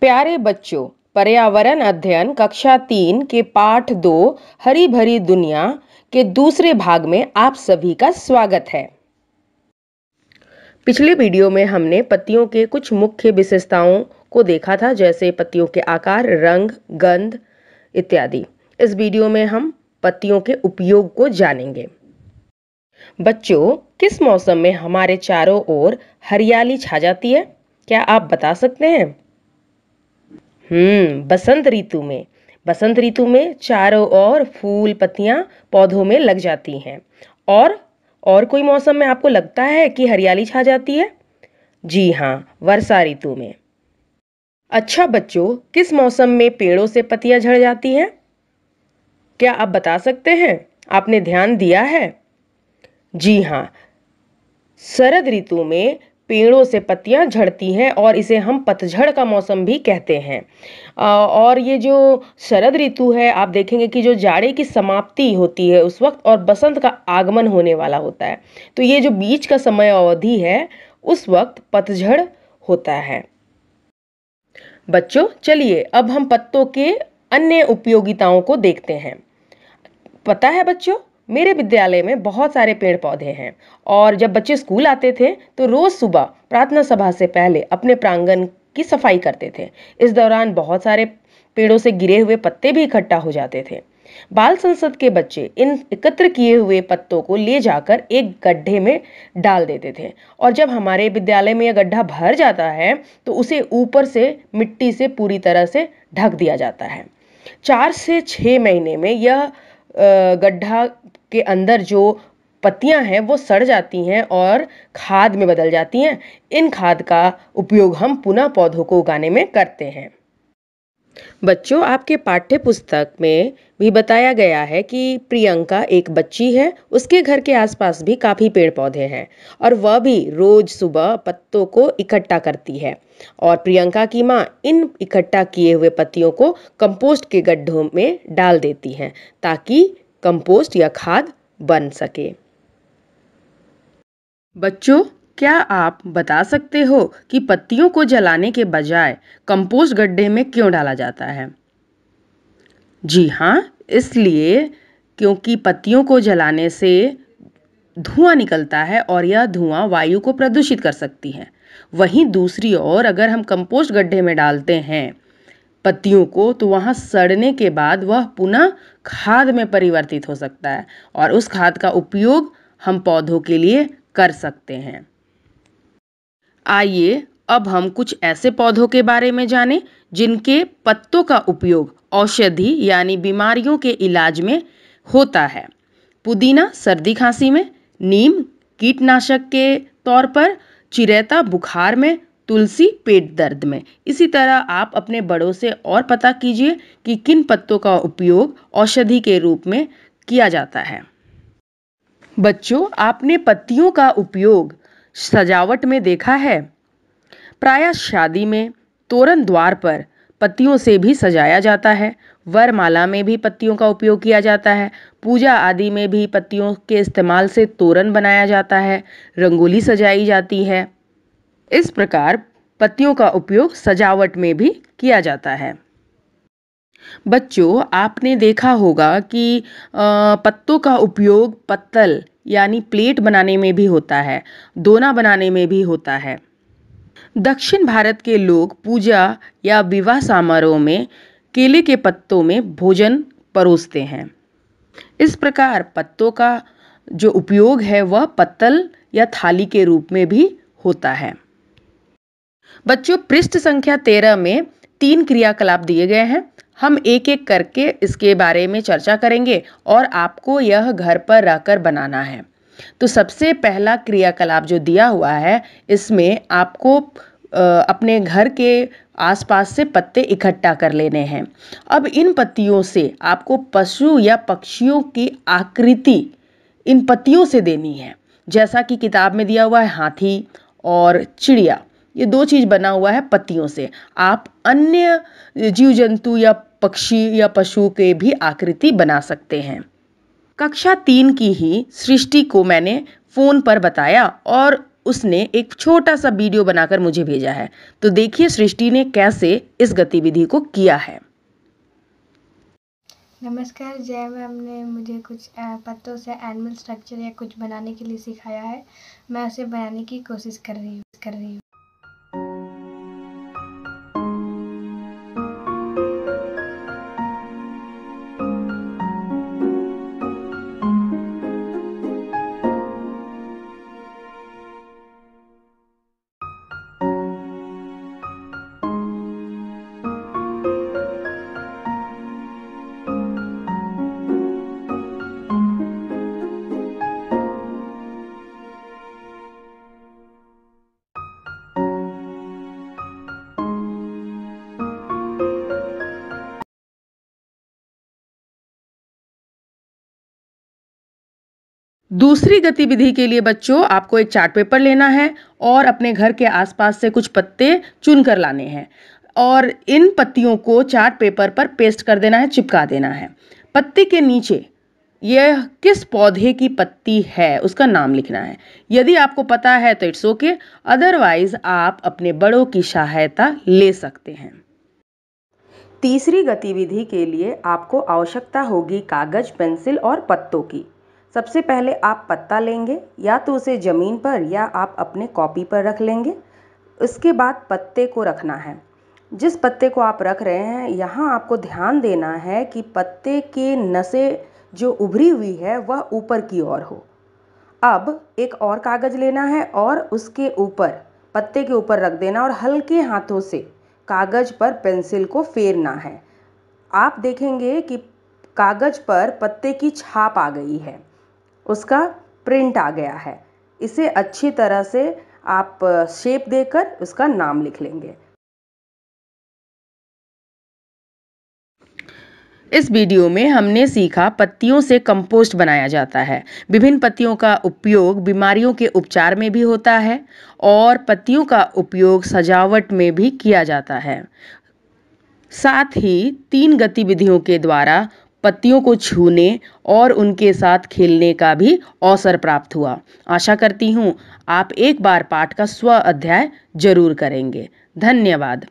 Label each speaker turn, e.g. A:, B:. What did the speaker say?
A: प्यारे बच्चों पर्यावरण अध्ययन कक्षा तीन के पाठ दो हरी भरी दुनिया के दूसरे भाग में आप सभी का स्वागत है पिछले वीडियो में हमने पत्तियों के कुछ मुख्य विशेषताओं को देखा था जैसे पत्तियों के आकार रंग गंध इत्यादि इस वीडियो में हम पत्तियों के उपयोग को जानेंगे बच्चों किस मौसम में हमारे चारों ओर हरियाली छा जाती है क्या आप बता सकते हैं हम्म, बसंत ऋतु में बसंत ऋतु में चारों ओर फूल पत्तियां पौधों में लग जाती हैं और और कोई मौसम में आपको लगता है कि हरियाली छा जाती है जी हाँ वर्षा ऋतु में अच्छा बच्चों किस मौसम में पेड़ों से पत्तियां झड़ जाती हैं क्या आप बता सकते हैं आपने ध्यान दिया है जी हाँ शरद ऋतु में पेड़ों से पत्तियां झड़ती हैं और इसे हम पतझड़ का मौसम भी कहते हैं और ये जो शरद ऋतु है आप देखेंगे कि जो जाड़े की समाप्ति होती है उस वक्त और बसंत का आगमन होने वाला होता है तो ये जो बीच का समय अवधि है उस वक्त पतझड़ होता है बच्चों चलिए अब हम पत्तों के अन्य उपयोगिताओं को देखते हैं पता है बच्चों मेरे विद्यालय में बहुत सारे पेड़ पौधे हैं और जब बच्चे स्कूल आते थे तो रोज़ सुबह प्रार्थना सभा से पहले अपने प्रांगण की सफाई करते थे इस दौरान बहुत सारे पेड़ों से गिरे हुए पत्ते भी इकट्ठा हो जाते थे बाल संसद के बच्चे इन एकत्र किए हुए पत्तों को ले जाकर एक गड्ढे में डाल देते थे और जब हमारे विद्यालय में यह गड्ढा भर जाता है तो उसे ऊपर से मिट्टी से पूरी तरह से ढक दिया जाता है चार से छः महीने में यह गड्ढा के अंदर जो पत्तियां हैं वो सड़ जाती हैं और खाद में बदल जाती हैं इन खाद का उपयोग हम पुनः पौधों को उगाने में करते हैं बच्चों आपके पाठ्य पुस्तक में भी बताया गया है कि प्रियंका एक बच्ची है उसके घर के आसपास भी काफ़ी पेड़ पौधे हैं और वह भी रोज़ सुबह पत्तों को इकट्ठा करती है और प्रियंका की माँ इन इकट्ठा किए हुए पत्तियों को कंपोस्ट के गड्ढों में डाल देती हैं ताकि कंपोस्ट या खाद बन सके बच्चों क्या आप बता सकते हो कि पत्तियों को जलाने के बजाय कंपोस्ट गड्ढे में क्यों डाला जाता है जी हाँ इसलिए क्योंकि पत्तियों को जलाने से धुआं निकलता है और यह धुआं वायु को प्रदूषित कर सकती है वहीं दूसरी ओर अगर हम कंपोस्ट गड्ढे में डालते हैं पत्तियों को तो वहाँ सड़ने के बाद वह पुनः खाद में परिवर्तित हो सकता है और उस खाद का उपयोग हम पौधों के लिए कर सकते हैं आइए अब हम कुछ ऐसे पौधों के बारे में जानें जिनके पत्तों का उपयोग औषधि यानी बीमारियों के इलाज में होता है पुदीना सर्दी खांसी में नीम कीटनाशक के तौर पर चिरेता बुखार में तुलसी पेट दर्द में इसी तरह आप अपने बड़ों से और पता कीजिए कि किन पत्तों का उपयोग औषधि के रूप में किया जाता है बच्चों आपने पत्तियों का उपयोग सजावट में देखा है प्रायः शादी में तोरण द्वार पर पत्तियों से भी सजाया जाता है वरमाला में भी पत्तियों का उपयोग किया जाता है पूजा आदि में भी पत्तियों के इस्तेमाल से तोरण बनाया जाता है रंगोली सजाई जाती है इस प्रकार पत्तियों का उपयोग सजावट में भी किया जाता है बच्चों आपने देखा होगा कि पत्तों का उपयोग पत्तल यानी प्लेट बनाने में भी होता है दोना बनाने में भी होता है दक्षिण भारत के लोग पूजा या विवाह समारोह में केले के पत्तों में भोजन परोसते हैं इस प्रकार पत्तों का जो उपयोग है वह पत्तल या थाली के रूप में भी होता है बच्चों पृष्ठ संख्या तेरह में तीन क्रियाकलाप दिए गए हैं हम एक एक करके इसके बारे में चर्चा करेंगे और आपको यह घर पर रहकर बनाना है तो सबसे पहला क्रियाकलाप जो दिया हुआ है इसमें आपको अपने घर के आसपास से पत्ते इकट्ठा कर लेने हैं अब इन पत्तियों से आपको पशु या पक्षियों की आकृति इन पत्तियों से देनी है जैसा कि किताब में दिया हुआ है हाथी और चिड़िया ये दो चीज़ बना हुआ है पत्तियों से आप अन्य जीव जंतु या पक्षी या पशु के भी आकृति बना सकते हैं कक्षा तीन की ही सृष्टि को मैंने फ़ोन पर बताया और उसने एक छोटा सा वीडियो बनाकर मुझे भेजा है तो देखिए सृष्टि ने कैसे इस गतिविधि को किया है नमस्कार जय मैम ने मुझे कुछ पत्तों से एनिमल स्ट्रक्चर या कुछ बनाने के लिए सिखाया है मैं उसे बनाने की कोशिश कर रही हूँ कर रही हूँ दूसरी गतिविधि के लिए बच्चों आपको एक चार्ट पेपर लेना है और अपने घर के आसपास से कुछ पत्ते चुन कर लाने हैं और इन पत्तियों को चार्ट पेपर पर पेस्ट कर देना है चिपका देना है पत्ती के नीचे यह किस पौधे की पत्ती है उसका नाम लिखना है यदि आपको पता है तो इट्स ओके अदरवाइज आप अपने बड़ों की सहायता ले सकते हैं तीसरी गतिविधि के लिए आपको आवश्यकता होगी कागज पेंसिल और पत्तों की सबसे पहले आप पत्ता लेंगे या तो उसे ज़मीन पर या आप अपने कॉपी पर रख लेंगे उसके बाद पत्ते को रखना है जिस पत्ते को आप रख रहे हैं यहाँ आपको ध्यान देना है कि पत्ते के नशे जो उभरी हुई है वह ऊपर की ओर हो अब एक और कागज़ लेना है और उसके ऊपर पत्ते के ऊपर रख देना और हल्के हाथों से कागज़ पर पेंसिल को फेरना है आप देखेंगे कि कागज़ पर पत्ते की छाप आ गई है उसका प्रिंट आ गया है इसे अच्छी तरह से आप शेप देकर उसका नाम लिख लेंगे इस वीडियो में हमने सीखा पत्तियों से कंपोस्ट बनाया जाता है विभिन्न पत्तियों का उपयोग बीमारियों के उपचार में भी होता है और पत्तियों का उपयोग सजावट में भी किया जाता है साथ ही तीन गतिविधियों के द्वारा पत्तियों को छूने और उनके साथ खेलने का भी अवसर प्राप्त हुआ आशा करती हूँ आप एक बार पाठ का स्व अध्याय जरूर करेंगे धन्यवाद